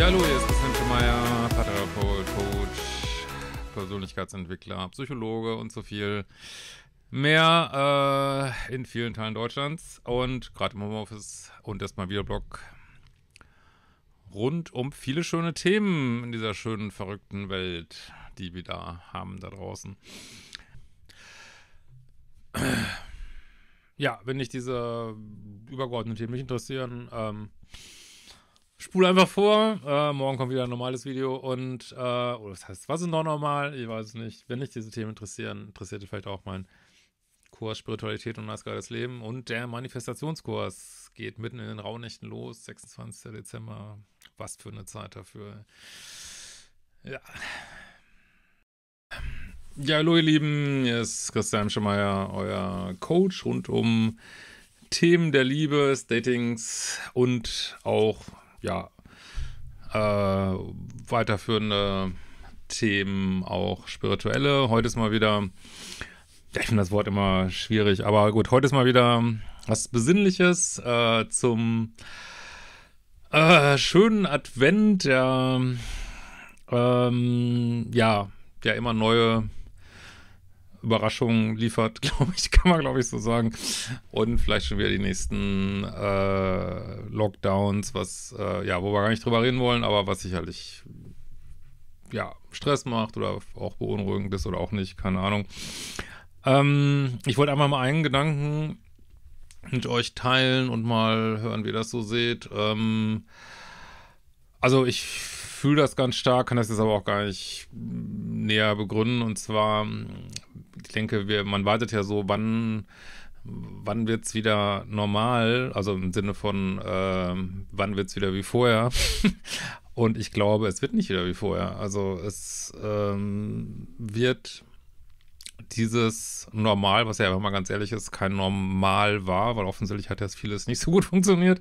Ja, hallo, hier ist Christian Schemeier, Paartherapeut, Coach, Persönlichkeitsentwickler, Psychologe und so viel mehr äh, in vielen Teilen Deutschlands und gerade im Homeoffice und erstmal wieder Blog rund um viele schöne Themen in dieser schönen, verrückten Welt, die wir da haben da draußen. Ja, wenn dich diese übergeordneten Themen nicht interessieren, ähm, spule einfach vor. Äh, morgen kommt wieder ein normales Video und, äh, oh, das heißt, was ist noch normal? Ich weiß es nicht. Wenn dich diese Themen interessieren, interessiert vielleicht auch mein Kurs Spiritualität und das geiles Leben und der Manifestationskurs geht mitten in den Rauhnächten los, 26. Dezember. Was für eine Zeit dafür. Ja. Ja, hallo ihr Lieben, hier ist Christian Schemeier, euer Coach rund um Themen der Liebe, Datings und auch ja, äh, weiterführende Themen, auch spirituelle. Heute ist mal wieder, ja, ich finde das Wort immer schwierig, aber gut, heute ist mal wieder was Besinnliches äh, zum äh, schönen Advent, der, ähm, ja, der immer neue Überraschungen liefert, glaube ich, kann man glaube ich so sagen. Und vielleicht schon wieder die nächsten äh, Lockdowns, was, äh, ja, wo wir gar nicht drüber reden wollen, aber was sicherlich, ja, Stress macht oder auch beunruhigend ist oder auch nicht, keine Ahnung. Ähm, ich wollte einfach mal einen Gedanken mit euch teilen und mal hören, wie ihr das so seht. Ähm, also ich fühle das ganz stark, kann das jetzt aber auch gar nicht näher begründen. Und zwar ich denke, wir, man wartet ja so, wann, wann wird es wieder normal, also im Sinne von, ähm, wann wird es wieder wie vorher. Und ich glaube, es wird nicht wieder wie vorher. Also es ähm, wird dieses Normal, was ja einfach mal ganz ehrlich ist, kein Normal war, weil offensichtlich hat ja vieles nicht so gut funktioniert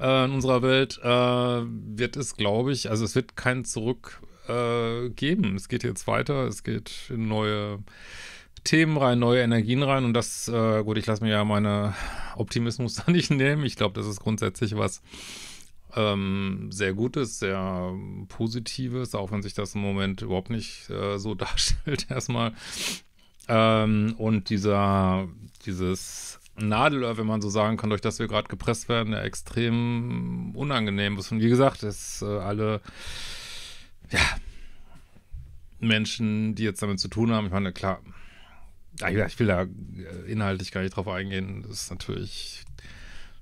äh, in unserer Welt, äh, wird es, glaube ich, also es wird kein Zurück äh, geben. Es geht jetzt weiter, es geht in neue Themen rein, neue Energien rein. Und das, äh, gut, ich lasse mir ja meine Optimismus da nicht nehmen. Ich glaube, das ist grundsätzlich was ähm, sehr Gutes, sehr Positives, auch wenn sich das im Moment überhaupt nicht äh, so darstellt, erstmal. Ähm, und dieser, dieses Nadelöhr, wenn man so sagen kann, durch das wir gerade gepresst werden, der extrem unangenehm ist. Und wie gesagt, ist äh, alle ja, Menschen, die jetzt damit zu tun haben, ich meine, klar, ich will da äh, inhaltlich gar nicht drauf eingehen. Das ist natürlich,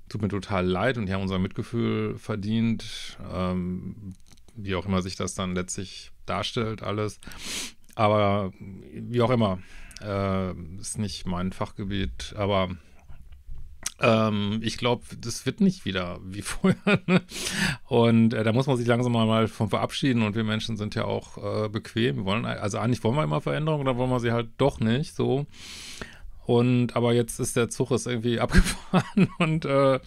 tut mir total leid und die haben unser Mitgefühl verdient. Ähm, wie auch immer sich das dann letztlich darstellt, alles. Aber wie auch immer, äh, ist nicht mein Fachgebiet, aber ähm, ich glaube, das wird nicht wieder wie vorher. Ne? Und äh, da muss man sich langsam mal von verabschieden. Und wir Menschen sind ja auch äh, bequem. Wir wollen, also eigentlich wollen wir immer Veränderungen, dann wollen wir sie halt doch nicht so. Und aber jetzt ist der Zug ist irgendwie abgefahren und äh,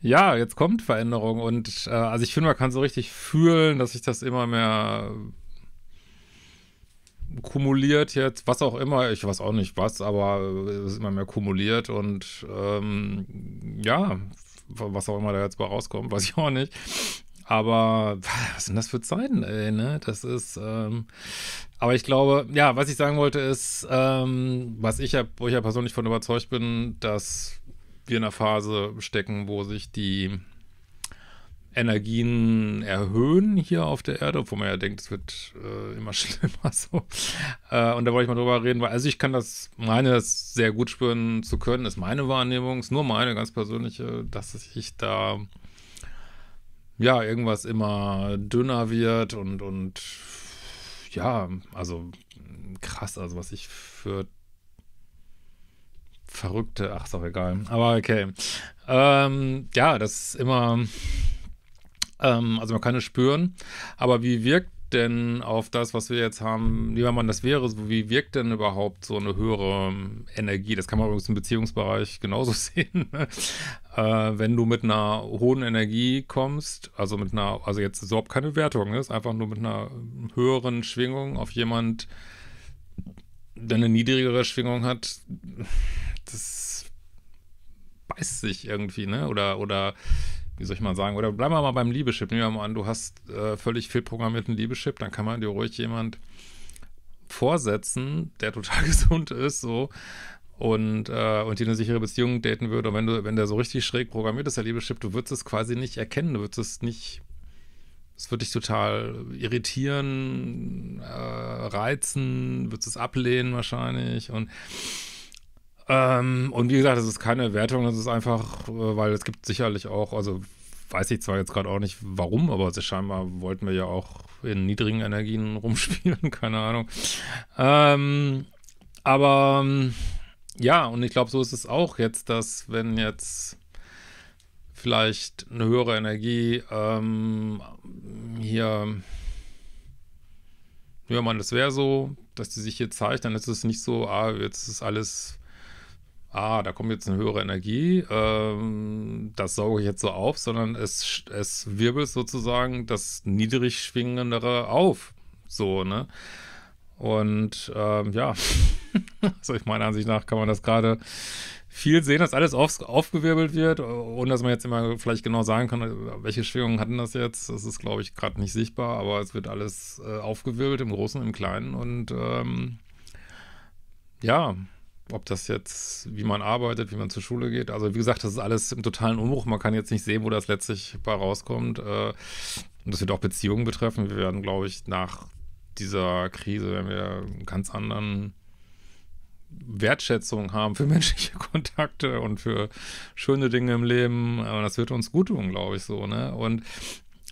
ja, jetzt kommt Veränderung. Und äh, also ich finde, man kann so richtig fühlen, dass sich das immer mehr kumuliert jetzt, was auch immer, ich weiß auch nicht was, aber es ist immer mehr kumuliert und ähm, ja, was auch immer da jetzt bei rauskommt, weiß ich auch nicht. Aber was sind das für Zeiten, ey, ne? Das ist, ähm, aber ich glaube, ja, was ich sagen wollte ist, ähm, was ich ja, wo ich ja persönlich von überzeugt bin, dass wir in einer Phase stecken, wo sich die Energien erhöhen hier auf der Erde, obwohl man ja denkt, es wird äh, immer schlimmer so. Äh, und da wollte ich mal drüber reden, weil also ich kann das, meine das sehr gut spüren zu können, ist meine Wahrnehmung, ist nur meine ganz persönliche, dass ich da ja irgendwas immer dünner wird und und ja, also krass, also was ich für verrückte, ach, ist auch egal. Aber okay. Ähm, ja, das ist immer ähm, also man kann es spüren. Aber wie wirkt denn auf das, was wir jetzt haben, lieber man das wäre, wie wirkt denn überhaupt so eine höhere ähm, Energie? Das kann man übrigens im Beziehungsbereich genauso sehen. äh, wenn du mit einer hohen Energie kommst, also mit einer, also jetzt überhaupt keine Wertung, ne? einfach nur mit einer höheren Schwingung auf jemand, der eine niedrigere Schwingung hat, das beißt sich irgendwie, ne? Oder, oder wie soll ich mal sagen, oder bleiben wir mal beim Liebeschip. Nehmen wir mal an, du hast äh, völlig viel programmierten Liebeschip, dann kann man dir ruhig jemand vorsetzen, der total gesund ist, so und, äh, und die eine sichere Beziehung daten würde. Und wenn du, wenn der so richtig schräg programmiert ist, der Liebeschip, du würdest es quasi nicht erkennen, du würdest es nicht. Es würde dich total irritieren, äh, reizen, würdest es ablehnen wahrscheinlich. Und ähm, und wie gesagt, das ist keine Wertung, das ist einfach, äh, weil es gibt sicherlich auch, also weiß ich zwar jetzt gerade auch nicht warum, aber also scheinbar wollten wir ja auch in niedrigen Energien rumspielen, keine Ahnung. Ähm, aber ähm, ja, und ich glaube, so ist es auch jetzt, dass wenn jetzt vielleicht eine höhere Energie ähm, hier, ja man, das wäre so, dass die sich hier zeigt, dann ist es nicht so, ah, jetzt ist alles ah, da kommt jetzt eine höhere Energie, ähm, das sauge ich jetzt so auf, sondern es, es wirbelt sozusagen das niedrig schwingendere auf. So, ne? Und ähm, ja, also ich meine, Ansicht nach kann man das gerade viel sehen, dass alles auf, aufgewirbelt wird, ohne dass man jetzt immer vielleicht genau sagen kann, welche Schwingungen hatten das jetzt. Das ist, glaube ich, gerade nicht sichtbar, aber es wird alles äh, aufgewirbelt im Großen, im Kleinen und ähm, ja, ob das jetzt, wie man arbeitet, wie man zur Schule geht. Also wie gesagt, das ist alles im totalen Umbruch. Man kann jetzt nicht sehen, wo das letztlich bei rauskommt. Äh, und das wird auch Beziehungen betreffen. Wir werden, glaube ich, nach dieser Krise, wenn wir einen ganz anderen Wertschätzung haben für menschliche Kontakte und für schöne Dinge im Leben. Aber Das wird uns gut tun, glaube ich, so, ne? Und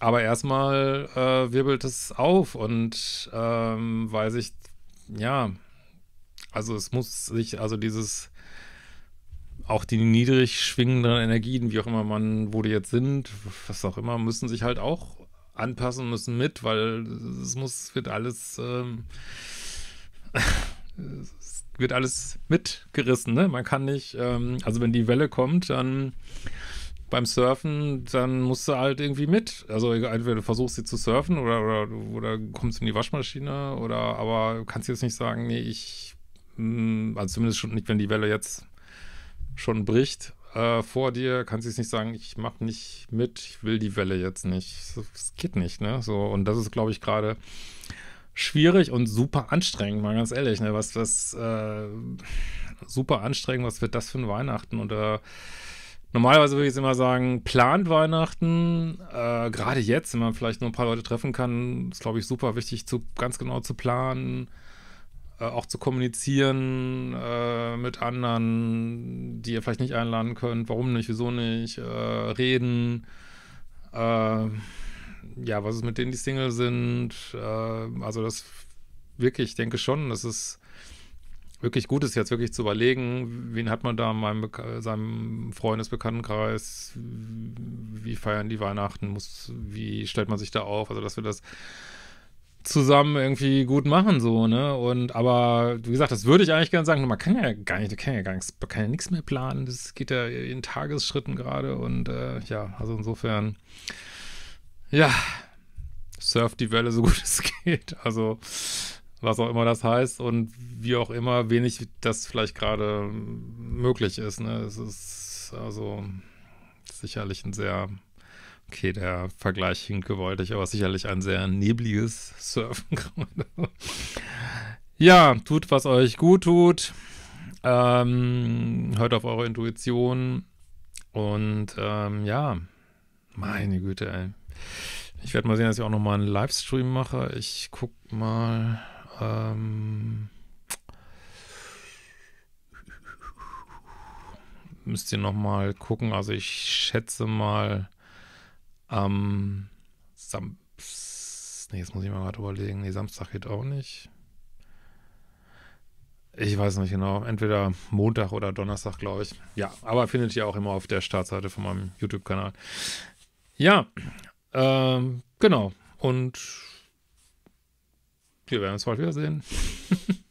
aber erstmal äh, wirbelt es auf und ähm, weil sich, ja, also es muss sich, also dieses, auch die niedrig schwingenden Energien, wie auch immer man, wo die jetzt sind, was auch immer, müssen sich halt auch anpassen müssen mit, weil es muss, wird alles, ähm, es wird alles mitgerissen, ne? Man kann nicht, ähm, also wenn die Welle kommt, dann beim Surfen, dann musst du halt irgendwie mit. Also entweder du versuchst sie zu surfen oder, oder, oder kommst in die Waschmaschine oder aber du kannst jetzt nicht sagen, nee, ich hm, also zumindest schon nicht, wenn die Welle jetzt schon bricht äh, vor dir, kannst du es nicht sagen, ich mache nicht mit, ich will die Welle jetzt nicht. Es geht nicht, ne? So, und das ist, glaube ich, gerade schwierig und super anstrengend, mal ganz ehrlich, ne? Was, was, äh, super anstrengend, was wird das für ein Weihnachten? Und äh, Normalerweise würde ich jetzt immer sagen, plant Weihnachten. Äh, gerade jetzt, wenn man vielleicht nur ein paar Leute treffen kann, ist, glaube ich, super wichtig, zu, ganz genau zu planen. Äh, auch zu kommunizieren äh, mit anderen, die ihr vielleicht nicht einladen könnt, warum nicht, wieso nicht, äh, reden, äh, ja, was ist mit denen, die Single sind, also das wirklich, ich denke schon, dass es wirklich gut ist, jetzt wirklich zu überlegen, wen hat man da in meinem, seinem Freundesbekanntenkreis, wie feiern die Weihnachten, muss, wie stellt man sich da auf, also dass wir das zusammen irgendwie gut machen, so, ne? Und aber, wie gesagt, das würde ich eigentlich gerne sagen, man kann ja gar nicht, kann ja gar nichts, kann ja nichts mehr planen. Das geht ja in Tagesschritten gerade und äh, ja, also insofern, ja, surft die Welle so gut es geht. Also, was auch immer das heißt und wie auch immer, wenig das vielleicht gerade möglich ist, ne? Es ist also sicherlich ein sehr Okay, der Vergleich hinkt Ich aber sicherlich ein sehr nebliges Surfen. gerade. ja, tut, was euch gut tut. Ähm, hört auf eure Intuition. Und ähm, ja, meine Güte, ey. Ich werde mal sehen, dass ich auch nochmal einen Livestream mache. Ich guck mal. Ähm, müsst ihr nochmal gucken. Also ich schätze mal am Samstag. nee, jetzt muss ich mal gerade überlegen. Nee, Samstag geht auch nicht. Ich weiß nicht genau. Entweder Montag oder Donnerstag, glaube ich. Ja, aber findet ihr auch immer auf der Startseite von meinem YouTube-Kanal. Ja, ähm, genau. Und wir werden uns bald wiedersehen.